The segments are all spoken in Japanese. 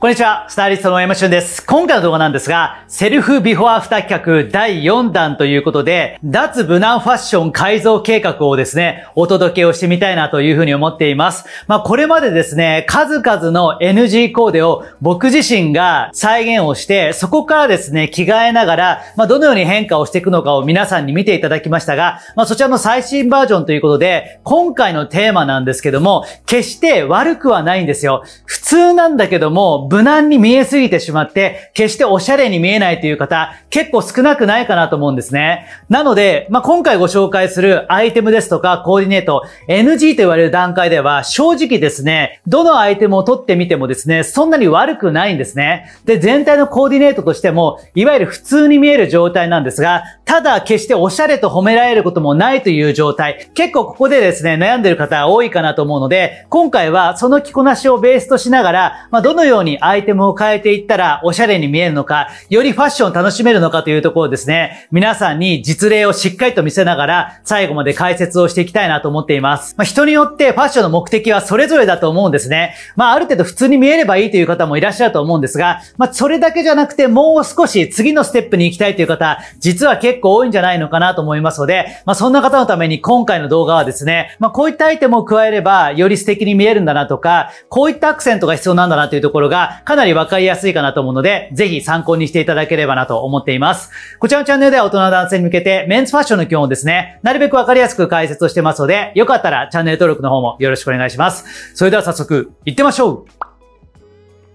こんにちは、スタイリストの山俊です。今回の動画なんですが、セルフビフォーアフター企画第4弾ということで、脱無難ファッション改造計画をですね、お届けをしてみたいなというふうに思っています。まあ、これまでですね、数々の NG コーデを僕自身が再現をして、そこからですね、着替えながら、まあ、どのように変化をしていくのかを皆さんに見ていただきましたが、まあ、そちらの最新バージョンということで、今回のテーマなんですけども、決して悪くはないんですよ。普通なんだけども、無難に見えすぎてしまって、決しておしゃれに見えないという方、結構少なくないかなと思うんですね。なので、まあ、今回ご紹介するアイテムですとかコーディネート、NG と言われる段階では、正直ですね、どのアイテムを取ってみてもですね、そんなに悪くないんですね。で、全体のコーディネートとしても、いわゆる普通に見える状態なんですが、ただ決しておしゃれと褒められることもないという状態。結構ここでですね、悩んでる方多いかなと思うので、今回はその着こなしをベースとしながら、まあ、どのようにアイテムを変えていったらおしゃれに見えるのか、よりファッションを楽しめるのかというところですね、皆さんに実例をしっかりと見せながら最後まで解説をしていきたいなと思っています。まあ、人によってファッションの目的はそれぞれだと思うんですね。まあある程度普通に見えればいいという方もいらっしゃると思うんですが、まあそれだけじゃなくてもう少し次のステップに行きたいという方、実は結構多いんじゃないのかなと思いますので、まあそんな方のために今回の動画はですね、まあこういったアイテムを加えればより素敵に見えるんだなとか、こういったアクセントが必要なんだなというところがかなりわかりやすいかなと思うので、ぜひ参考にしていただければなと思っています。こちらのチャンネルでは大人の男性に向けてメンズファッションの基本をですね、なるべくわかりやすく解説をしてますので、よかったらチャンネル登録の方もよろしくお願いします。それでは早速、行ってみましょう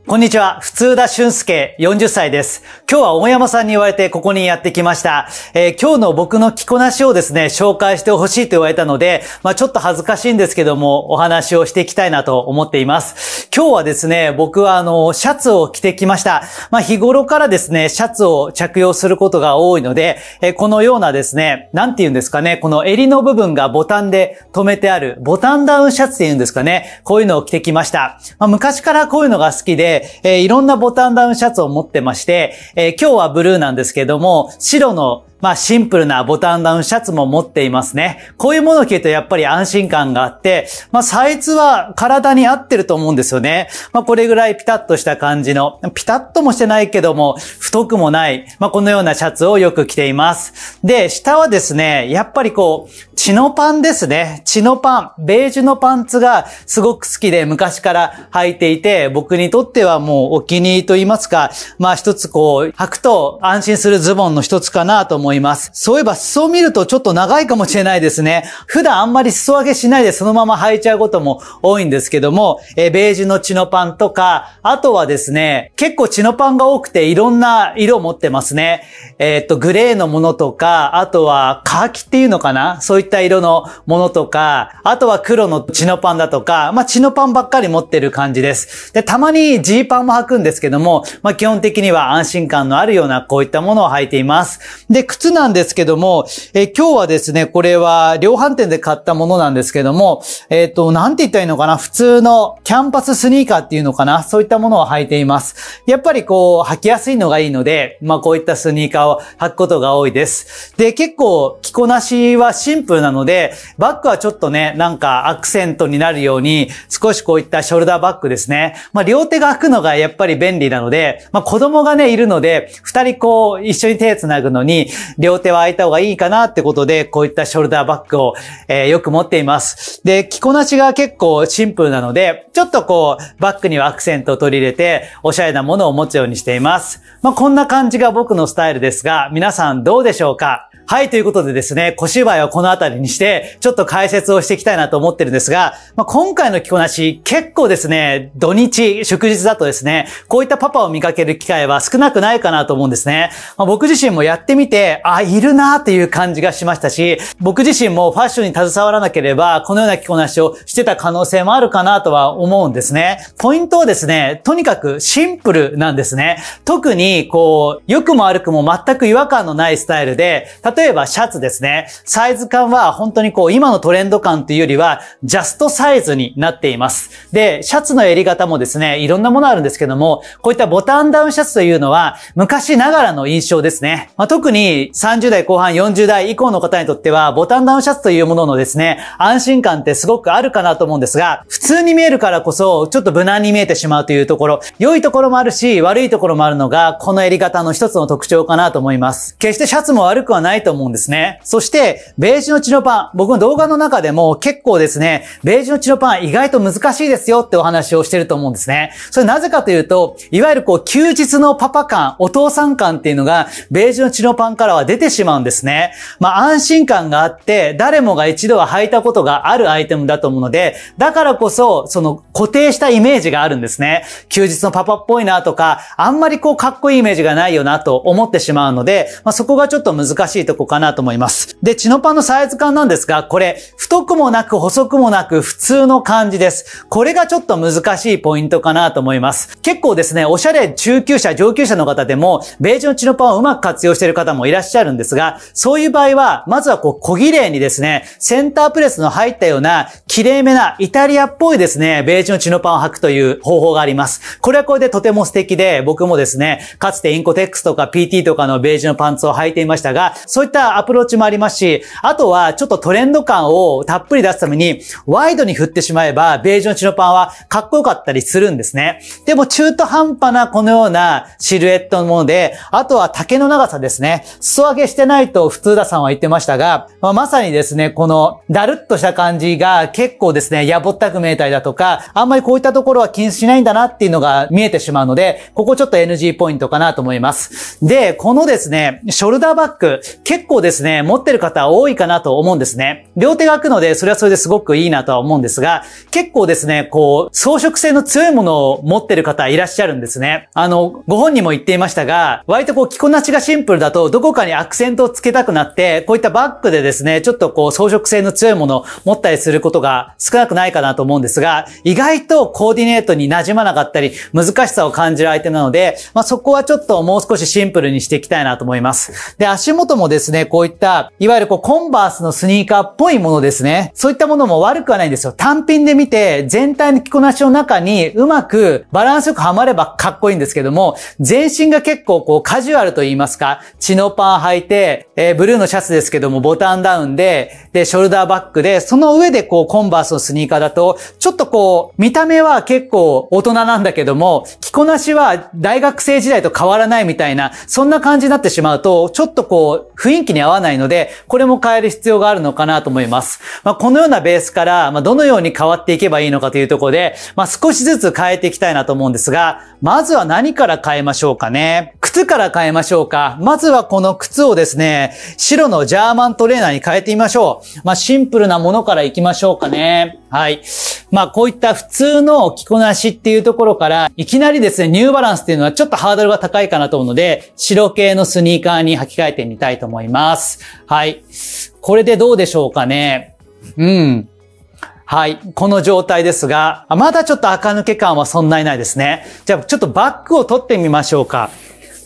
こんにちは。普通田俊介、40歳です。今日は大山さんに言われてここにやってきました。えー、今日の僕の着こなしをですね、紹介してほしいと言われたので、まあちょっと恥ずかしいんですけども、お話をしていきたいなと思っています。今日はですね、僕はあの、シャツを着てきました。まあ日頃からですね、シャツを着用することが多いので、えー、このようなですね、なんて言うんですかね、この襟の部分がボタンで留めてある、ボタンダウンシャツって言うんですかね、こういうのを着てきました。まあ昔からこういうのが好きで、で、えー、いろんなボタンダウンシャツを持ってまして、えー、今日はブルーなんですけども、白のまあシンプルなボタンダウンシャツも持っていますね。こういうものを着るとやっぱり安心感があって、まあサイズは体に合ってると思うんですよね。まあこれぐらいピタッとした感じの、ピタッともしてないけども、太くもない、まあこのようなシャツをよく着ています。で、下はですね、やっぱりこう、チノパンですね。チノパン、ベージュのパンツがすごく好きで昔から履いていて、僕にとってはもうお気に入りと言いますか、まあ一つこう、履くと安心するズボンの一つかなと思います。思います。そういえば裾を見るとちょっと長いかもしれないですね。普段あんまり裾上げしないでそのまま履いちゃうことも多いんですけども、えー、ベージュのチノパンとか、あとはですね、結構チノパンが多くていろんな色を持ってますね。えー、っと、グレーのものとか、あとはカーキっていうのかなそういった色のものとか、あとは黒のチノパンだとか、まあ、チノパンばっかり持ってる感じです。で、たまにジーパンも履くんですけども、まあ、基本的には安心感のあるようなこういったものを履いています。で、靴靴なんですけども、えー、今日はですね、これは量販店で買ったものなんですけども、えっ、ー、と、なんて言ったらいいのかな普通のキャンパススニーカーっていうのかなそういったものを履いています。やっぱりこう、履きやすいのがいいので、まあこういったスニーカーを履くことが多いです。で、結構着こなしはシンプルなので、バッグはちょっとね、なんかアクセントになるように、少しこういったショルダーバッグですね。まあ両手が開くのがやっぱり便利なので、まあ子供がね、いるので、二人こう、一緒に手繋ぐのに、両手は空いた方がいいかなってことで、こういったショルダーバッグを、えー、よく持っています。で、着こなしが結構シンプルなので、ちょっとこう、バッグにはアクセントを取り入れて、おしゃれなものを持つようにしています。まあ、こんな感じが僕のスタイルですが、皆さんどうでしょうかはい、ということでですね、小芝居はこの辺りにして、ちょっと解説をしていきたいなと思ってるんですが、まあ、今回の着こなし、結構ですね、土日、祝日だとですね、こういったパパを見かける機会は少なくないかなと思うんですね。まあ、僕自身もやってみて、あ、いるなーっていう感じがしましたし、僕自身もファッションに携わらなければ、このような着こなしをしてた可能性もあるかなとは思うんですね。ポイントはですね、とにかくシンプルなんですね。特に、こう、良くも悪くも全く違和感のないスタイルで、例えばシャツですね。サイズ感は本当にこう今のトレンド感というよりはジャストサイズになっています。で、シャツの襟型もですね、いろんなものあるんですけども、こういったボタンダウンシャツというのは昔ながらの印象ですね。まあ、特に30代後半40代以降の方にとってはボタンダウンシャツというもののですね、安心感ってすごくあるかなと思うんですが、普通に見えるからこそちょっと無難に見えてしまうというところ、良いところもあるし悪いところもあるのがこの襟型の一つの特徴かなと思います。決してシャツも悪くはないと思うんですね。そして、ベージュのチノパン、僕の動画の中でも結構ですね、ベージュのチノパン意外と難しいですよってお話をしてると思うんですね。それなぜかというと、いわゆるこう、休日のパパ感、お父さん感っていうのが、ベージュのチノパンからは出てしまうんですね。まあ、安心感があって、誰もが一度は履いたことがあるアイテムだと思うので、だからこそ、その固定したイメージがあるんですね。休日のパパっぽいなとか、あんまりこう、かっこいいイメージがないよなと思ってしまうので、まあ、そこがちょっと難しいととこうかなと思います。で、チノパンのサイズ感なんですが、これ、太くもなく細くもなく普通の感じです。これがちょっと難しいポイントかなと思います。結構ですね、おしゃれ中級者、上級者の方でも、ベージュのチノパンをうまく活用している方もいらっしゃるんですが、そういう場合は、まずはこう、小綺麗にですね、センタープレスの入ったような、綺麗めなイタリアっぽいですね、ベージュのチノパンを履くという方法があります。これはこれでとても素敵で、僕もですね、かつてインコテックスとか PT とかのベージュのパンツを履いていましたが、そうこういったアプローチもありますし、あとはちょっとトレンド感をたっぷり出すために、ワイドに振ってしまえば、ベージュのチノパンはかっこよかったりするんですね。でも中途半端なこのようなシルエットのもので、あとは竹の長さですね。裾上げしてないと普通ださんは言ってましたが、まあ、まさにですね、このだるっとした感じが結構ですね、やぼったく見えたりだとか、あんまりこういったところは気にしないんだなっていうのが見えてしまうので、ここちょっと NG ポイントかなと思います。で、このですね、ショルダーバッグ、結構ですね、持ってる方多いかなと思うんですね。両手が空くので、それはそれですごくいいなとは思うんですが、結構ですね、こう、装飾性の強いものを持ってる方いらっしゃるんですね。あの、ご本人も言っていましたが、割とこう、着こなしがシンプルだと、どこかにアクセントをつけたくなって、こういったバッグでですね、ちょっとこう、装飾性の強いものを持ったりすることが少なくないかなと思うんですが、意外とコーディネートに馴染まなかったり、難しさを感じる相手なので、まあ、そこはちょっともう少しシンプルにしていきたいなと思います。で、足元もですねですね、こういった、いわゆるこう、コンバースのスニーカーっぽいものですね。そういったものも悪くはないんですよ。単品で見て、全体の着こなしの中にうまくバランスよくはまればかっこいいんですけども、全身が結構こう、カジュアルと言いますか、チノパン履いて、えー、ブルーのシャツですけども、ボタンダウンで、で、ショルダーバッグで、その上でこう、コンバースのスニーカーだと、ちょっとこう、見た目は結構大人なんだけども、着こなしは大学生時代と変わらないみたいな、そんな感じになってしまうと、ちょっとこう、雰雰囲気に合わないので、これも変える必要があるのかなと思います。まあ、このようなベースから、まあ、どのように変わっていけばいいのかというところで、まあ、少しずつ変えていきたいなと思うんですが、まずは何から変えましょうかね。靴から変えましょうか。まずはこの靴をですね、白のジャーマントレーナーに変えてみましょう。まあ、シンプルなものからいきましょうかね。はい。まあ、こういった普通の着こなしっていうところから、いきなりですね、ニューバランスっていうのはちょっとハードルが高いかなと思うので、白系のスニーカーに履き替えてみたいと思います。はい。これでどうでしょうかね。うん。はい。この状態ですが、まだちょっと垢抜け感はそんなにないですね。じゃあ、ちょっとバッグを取ってみましょうか。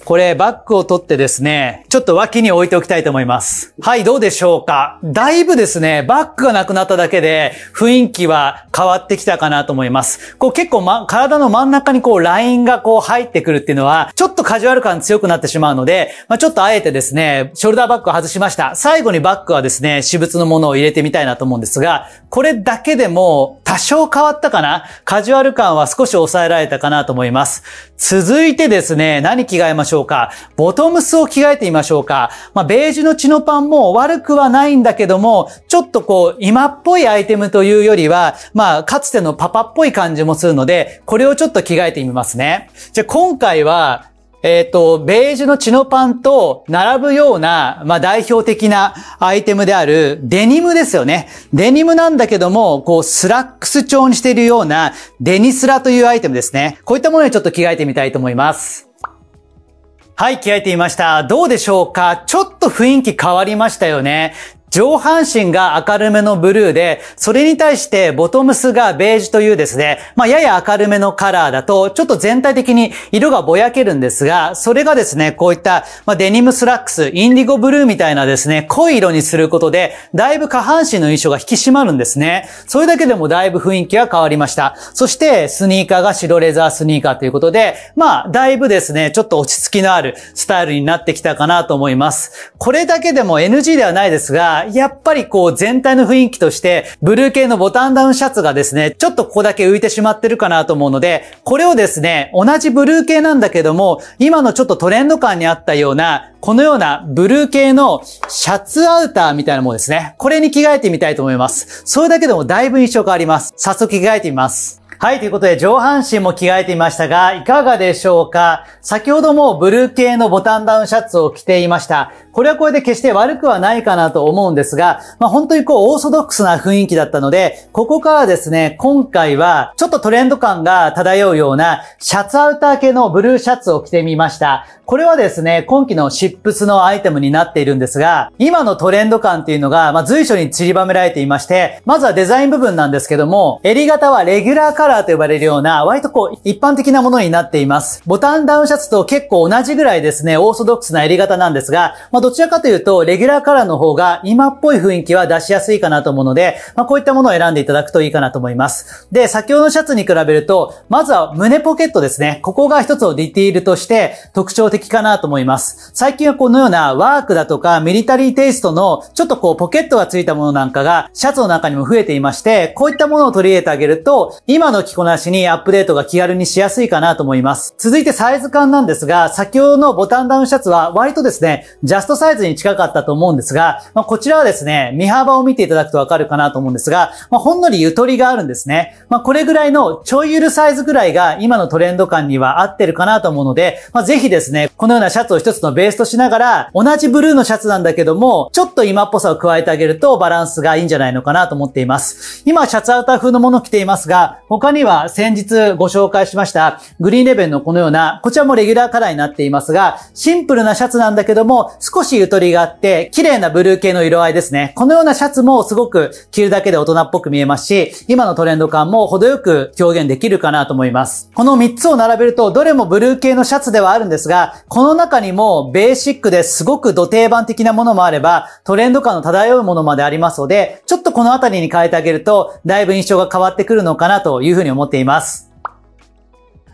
これバッグを取ってですね、ちょっと脇に置いておきたいと思います。はい、どうでしょうかだいぶですね、バッグがなくなっただけで雰囲気は変わってきたかなと思います。こう結構ま、体の真ん中にこうラインがこう入ってくるっていうのは、ちょっとカジュアル感強くなってしまうので、まあ、ちょっとあえてですね、ショルダーバッグを外しました。最後にバッグはですね、私物のものを入れてみたいなと思うんですが、これだけでも多少変わったかなカジュアル感は少し抑えられたかなと思います。続いてですね、何着替えましょうょうか。ボトムスを着替えてみましょうか。まあ、ベージュのチノパンも悪くはないんだけども、ちょっとこう、今っぽいアイテムというよりは、まあ、かつてのパパっぽい感じもするので、これをちょっと着替えてみますね。じゃ、今回は、えっ、ー、と、ベージュのチノパンと並ぶような、まあ、代表的なアイテムであるデニムですよね。デニムなんだけども、こう、スラックス調にしているようなデニスラというアイテムですね。こういったものにちょっと着替えてみたいと思います。はい、着替えていました。どうでしょうかちょっと雰囲気変わりましたよね。上半身が明るめのブルーで、それに対してボトムスがベージュというですね、まあ、やや明るめのカラーだと、ちょっと全体的に色がぼやけるんですが、それがですね、こういった、まあ、デニムスラックス、インディゴブルーみたいなですね、濃い色にすることで、だいぶ下半身の印象が引き締まるんですね。それだけでもだいぶ雰囲気が変わりました。そして、スニーカーが白レザースニーカーということで、まあ、だいぶですね、ちょっと落ち着きのあるスタイルになってきたかなと思います。これだけでも NG ではないですが、やっぱりこう全体の雰囲気として、ブルー系のボタンダウンシャツがですね、ちょっとここだけ浮いてしまってるかなと思うので、これをですね、同じブルー系なんだけども、今のちょっとトレンド感にあったような、このようなブルー系のシャツアウターみたいなものですね。これに着替えてみたいと思います。それだけでもだいぶ印象変わります。早速着替えてみます。はい、ということで上半身も着替えてみましたが、いかがでしょうか先ほどもブルー系のボタンダウンシャツを着ていました。これはこれで決して悪くはないかなと思うんですが、まあ本当にこうオーソドックスな雰囲気だったので、ここからですね、今回はちょっとトレンド感が漂うようなシャツアウター系のブルーシャツを着てみました。これはですね、今季のシップスのアイテムになっているんですが、今のトレンド感っていうのが、まあ随所に散りばめられていまして、まずはデザイン部分なんですけども、襟型はレギュラーカラーと呼ばれるような、割とこう一般的なものになっています。ボタンダウンシャツと結構同じぐらいですね、オーソドックスな襟型なんですが、まあどちらかというと、レギュラーカラーの方が今っぽい雰囲気は出しやすいかなと思うので、まあ、こういったものを選んでいただくといいかなと思います。で、先ほどのシャツに比べると、まずは胸ポケットですね。ここが一つのディティールとして特徴的かなと思います。最近はこのようなワークだとかミリタリーテイストのちょっとこうポケットがついたものなんかがシャツの中にも増えていまして、こういったものを取り入れてあげると、今の着こなしにアップデートが気軽にしやすいかなと思います。続いてサイズ感なんですが、先ほどのボタンダウンシャツは割とですね、ジャストサイズに近かったと思うんですが、まあ、こちらはですね、身幅を見ていただくとわかるかなと思うんですが、まあ、ほんのりゆとりがあるんですね。まあ、これぐらいのちょいゆるサイズぐらいが今のトレンド感には合ってるかなと思うので、まあ、ぜひですね、このようなシャツを一つのベースとしながら、同じブルーのシャツなんだけども、ちょっと今っぽさを加えてあげるとバランスがいいんじゃないのかなと思っています。今、シャツアウター風のものを着ていますが、他には先日ご紹介しました、グリーンレベンのこのような、こちらもレギュラーカラーになっていますが、シンプルなシャツなんだけども、少しゆとりがあって、綺麗なブルー系の色合いですね。このようなシャツもすごく着るだけで大人っぽく見えますし、今のトレンド感も程よく表現できるかなと思います。この3つを並べると、どれもブルー系のシャツではあるんですが、この中にもベーシックですごく土定番的なものもあれば、トレンド感の漂うものまでありますので、ちょっとこのあたりに変えてあげると、だいぶ印象が変わってくるのかなというふうに思っています。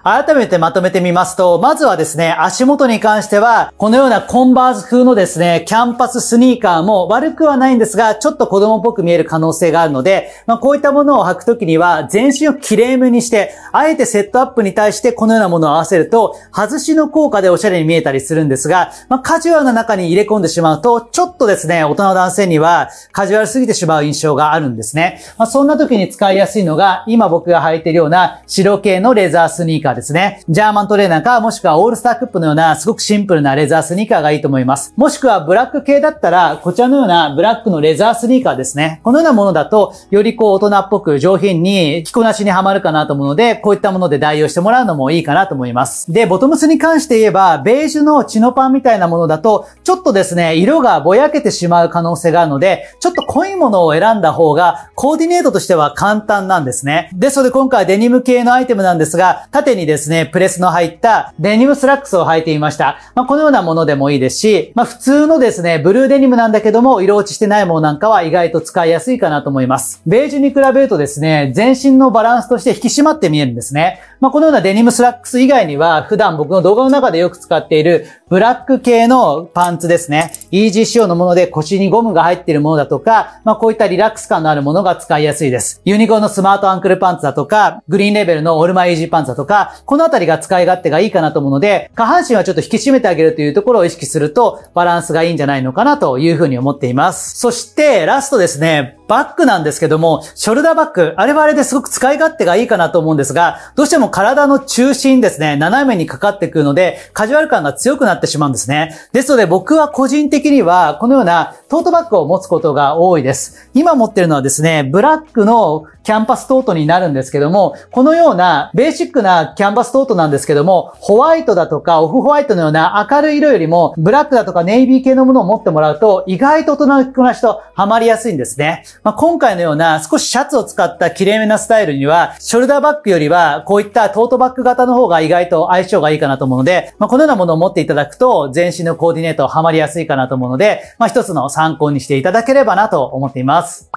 改めてまとめてみますと、まずはですね、足元に関しては、このようなコンバーズ風のですね、キャンパススニーカーも悪くはないんですが、ちょっと子供っぽく見える可能性があるので、まあ、こういったものを履くときには、全身をきれいめにして、あえてセットアップに対してこのようなものを合わせると、外しの効果でおしゃれに見えたりするんですが、まあ、カジュアルな中に入れ込んでしまうと、ちょっとですね、大人の男性にはカジュアルすぎてしまう印象があるんですね。まあ、そんな時に使いやすいのが、今僕が履いているような白系のレザースニーカーーですね。ジャーマントレーナーか、もしくはオールスタークップのような、すごくシンプルなレザースニーカーがいいと思います。もしくはブラック系だったら、こちらのようなブラックのレザースニーカーですね。このようなものだと、よりこう大人っぽく上品に着こなしにはまるかなと思うので、こういったもので代用してもらうのもいいかなと思います。で、ボトムスに関して言えば、ベージュのチノパンみたいなものだと、ちょっとですね、色がぼやけてしまう可能性があるので、ちょっと濃いものを選んだ方が、コーディネートとしては簡単なんですね。ですので今回デニム系のアイテムなんですが、縦ににですね、プレスの入ったデニムスラックスを履いていました。まあ、このようなものでもいいですし、まあ、普通のですね、ブルーデニムなんだけども、色落ちしてないものなんかは意外と使いやすいかなと思います。ベージュに比べるとですね、全身のバランスとして引き締まって見えるんですね。まあ、このようなデニムスラックス以外には、普段僕の動画の中でよく使っている、ブラック系のパンツですね。イージー仕様のもので腰にゴムが入っているものだとか、まあ、こういったリラックス感のあるものが使いやすいです。ユニコーンのスマートアンクルパンツだとか、グリーンレベルのオルマイージーパンツだとか、このあたりが使い勝手がいいかなと思うので、下半身はちょっと引き締めてあげるというところを意識すると、バランスがいいんじゃないのかなというふうに思っています。そして、ラストですね。バッグなんですけども、ショルダーバッグ、あれはあれですごく使い勝手がいいかなと思うんですが、どうしても体の中心ですね、斜めにかかってくるので、カジュアル感が強くなってしまうんですね。ですので僕は個人的には、このようなトートバッグを持つことが多いです。今持ってるのはですね、ブラックのキャンパストートになるんですけども、このようなベーシックなキャンバストートなんですけども、ホワイトだとかオフホワイトのような明るい色よりも、ブラックだとかネイビー系のものを持ってもらうと、意外と大人のくなしとハマりやすいんですね。まあ、今回のような少しシャツを使った綺麗めなスタイルには、ショルダーバッグよりは、こういったトートバッグ型の方が意外と相性がいいかなと思うので、まあ、このようなものを持っていただくと、全身のコーディネートはまりやすいかなと思うので、まあ、一つの参考にしていただければなと思っています。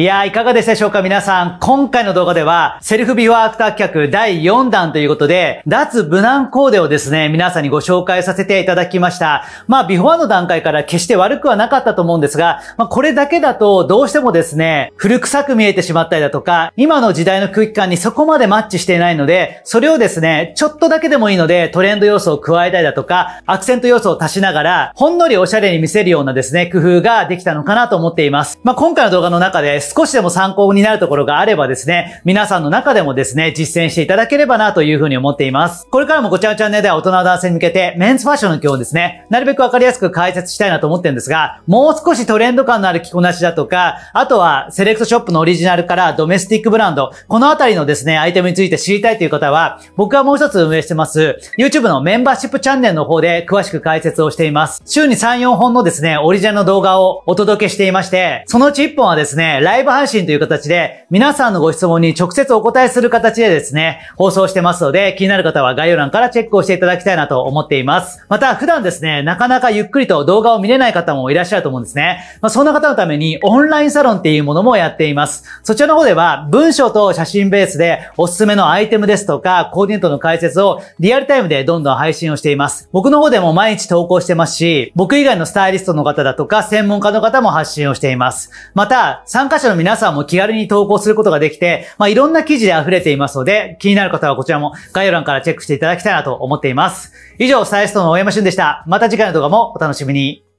いやー、いかがでしたでしょうか皆さん、今回の動画では、セルフビフォーアクター企画第4弾ということで、脱無難コーデをですね、皆さんにご紹介させていただきました。まあ、ビフォーの段階から決して悪くはなかったと思うんですが、まあ、これだけだと、どうしてもですね、古臭く見えてしまったりだとか、今の時代の空気感にそこまでマッチしていないので、それをですね、ちょっとだけでもいいので、トレンド要素を加えたりだとか、アクセント要素を足しながら、ほんのりおしゃれに見せるようなですね、工夫ができたのかなと思っています。まあ、今回の動画の中です、少しでも参考になるところがあればですね、皆さんの中でもですね、実践していただければなというふうに思っています。これからもごちゃごちゃンネでは大人の男性に向けて、メンズファッションの今日ですね、なるべくわかりやすく解説したいなと思ってるんですが、もう少しトレンド感のある着こなしだとか、あとはセレクトショップのオリジナルからドメスティックブランド、このあたりのですね、アイテムについて知りたいという方は、僕はもう一つ運営してます、YouTube のメンバーシップチャンネルの方で詳しく解説をしています。週に3、4本のですね、オリジナルの動画をお届けしていまして、そのうち1本はですね、ライライブ配信という形で、皆さんのご質問に直接お答えする形でですね、放送してますので、気になる方は概要欄からチェックをしていただきたいなと思っています。また、普段ですね、なかなかゆっくりと動画を見れない方もいらっしゃると思うんですね。まあ、そんな方のために、オンラインサロンっていうものもやっています。そちらの方では、文章と写真ベースで、おすすめのアイテムですとか、コーディネートの解説をリアルタイムでどんどん配信をしています。僕の方でも毎日投稿してますし、僕以外のスタイリストの方だとか、専門家の方も発信をしています。また、参加者の皆さんも気軽に投稿することができて、まあ、いろんな記事で溢れていますので、気になる方はこちらも概要欄からチェックしていただきたいなと思っています。以上、サイエストの大山俊でした。また次回の動画もお楽しみに。